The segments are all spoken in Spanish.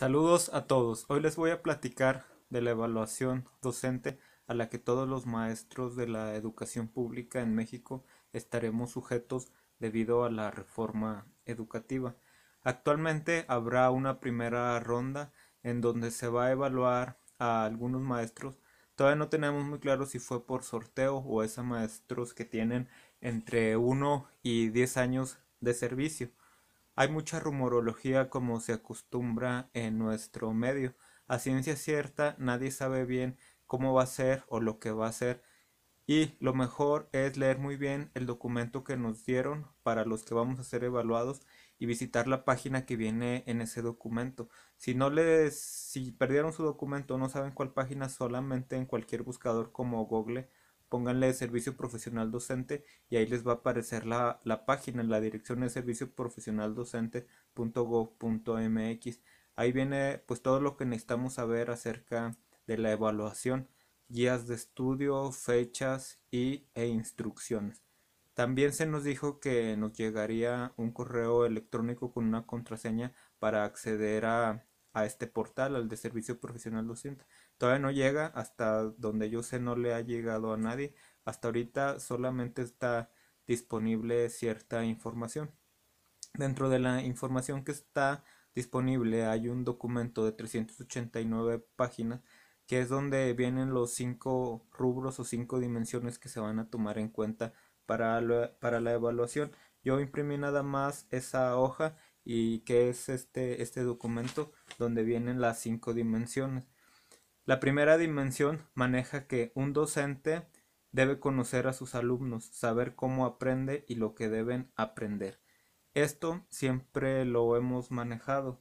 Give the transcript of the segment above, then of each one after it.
Saludos a todos. Hoy les voy a platicar de la evaluación docente a la que todos los maestros de la educación pública en México estaremos sujetos debido a la reforma educativa. Actualmente habrá una primera ronda en donde se va a evaluar a algunos maestros. Todavía no tenemos muy claro si fue por sorteo o es a maestros que tienen entre 1 y 10 años de servicio. Hay mucha rumorología como se acostumbra en nuestro medio. A ciencia cierta nadie sabe bien cómo va a ser o lo que va a ser. Y lo mejor es leer muy bien el documento que nos dieron para los que vamos a ser evaluados y visitar la página que viene en ese documento. Si no les, si perdieron su documento, no saben cuál página, solamente en cualquier buscador como Google pónganle servicio profesional docente y ahí les va a aparecer la, la página, la dirección es servicioprofesionaldocente.gov.mx. Ahí viene pues todo lo que necesitamos saber acerca de la evaluación, guías de estudio, fechas y, e instrucciones. También se nos dijo que nos llegaría un correo electrónico con una contraseña para acceder a, a este portal, al de servicio profesional docente. Todavía no llega, hasta donde yo sé no le ha llegado a nadie. Hasta ahorita solamente está disponible cierta información. Dentro de la información que está disponible hay un documento de 389 páginas que es donde vienen los cinco rubros o cinco dimensiones que se van a tomar en cuenta para, para la evaluación. Yo imprimí nada más esa hoja y que es este, este documento donde vienen las cinco dimensiones. La primera dimensión maneja que un docente debe conocer a sus alumnos, saber cómo aprende y lo que deben aprender. Esto siempre lo hemos manejado.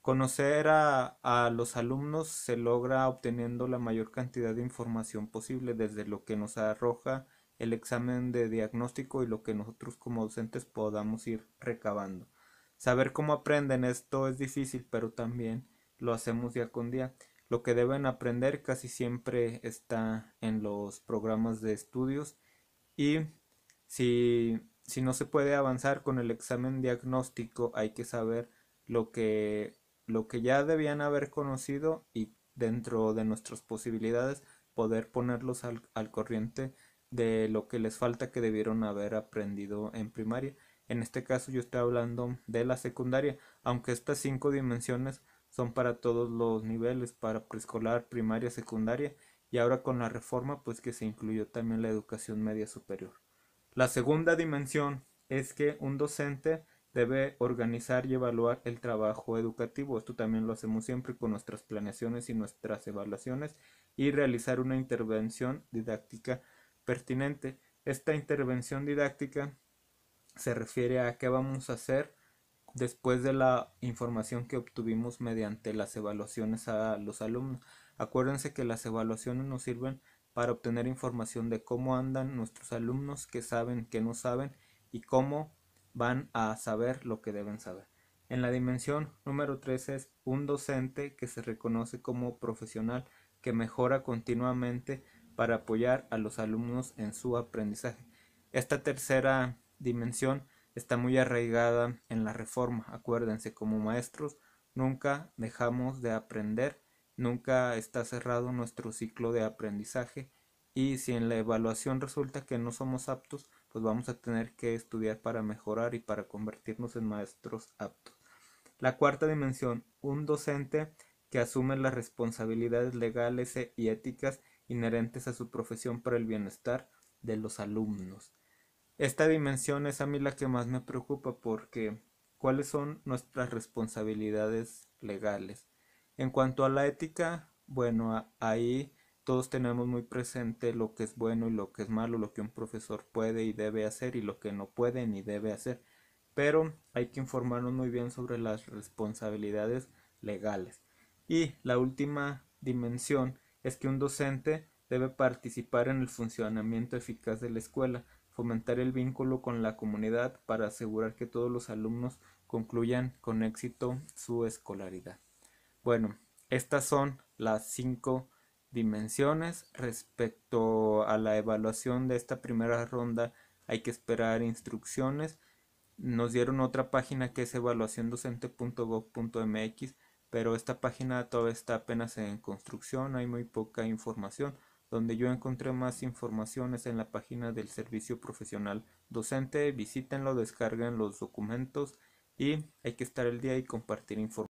Conocer a, los alumnos se logra obteniendo la mayor cantidad de información posible desde lo que nos arroja el examen de diagnóstico y lo que nosotros como docentes podamos ir recabando. Saber cómo aprenden esto es difícil, pero también lo hacemos día con día. Lo que deben aprender casi siempre está en los programas de estudios y si, no se puede avanzar con el examen diagnóstico hay que saber lo que, lo que ya debían haber conocido y dentro de nuestras posibilidades poder ponerlos al, al corriente de lo que les falta que debieron haber aprendido en primaria. En este caso yo estoy hablando de la secundaria, aunque estas cinco dimensiones son para todos los niveles, para preescolar, primaria, secundaria y ahora con la reforma pues que se incluyó también la educación media superior. La segunda dimensión es que un docente debe organizar y evaluar el trabajo educativo. Esto también lo hacemos siempre con nuestras planeaciones y nuestras evaluaciones y realizar una intervención didáctica pertinente. Esta intervención didáctica se refiere a qué vamos a hacer después de la información que obtuvimos mediante las evaluaciones a los alumnos. Acuérdense que las evaluaciones nos sirven para obtener información de cómo andan nuestros alumnos, qué saben, qué no saben y cómo van a saber lo que deben saber. En la dimensión número 3 es un docente que se reconoce como profesional que mejora continuamente para apoyar a los alumnos en su aprendizaje. Esta tercera dimensión está muy arraigada en la reforma. Acuérdense, como maestros nunca dejamos de aprender, nunca está cerrado nuestro ciclo de aprendizaje y si en la evaluación resulta que no somos aptos, pues vamos a tener que estudiar para mejorar y para convertirnos en maestros aptos. La cuarta dimensión, un docente que asume las responsabilidades legales e y éticas inherentes a su profesión para el bienestar de los alumnos. Esta dimensión es a mí la que más me preocupa porque cuáles son nuestras responsabilidades legales. En cuanto a la ética, bueno, ahí todos tenemos muy presente lo que es bueno y lo que es malo, lo que un profesor puede y debe hacer y lo que no puede ni debe hacer. Pero hay que informarnos muy bien sobre las responsabilidades legales. Y la última dimensión es que un docente debe participar en el funcionamiento eficaz de la escuela, el vínculo con la comunidad para asegurar que todos los alumnos concluyan con éxito su escolaridad. Bueno, estas son las cinco dimensiones respecto a la evaluación de esta primera ronda hay que esperar instrucciones nos dieron otra página que es evaluaciondocente.gov.mx pero esta página todavía está apenas en construcción hay muy poca información donde yo encontré más informaciones en la página del servicio profesional docente. Visítenlo, descarguen los documentos y hay que estar el día y compartir información.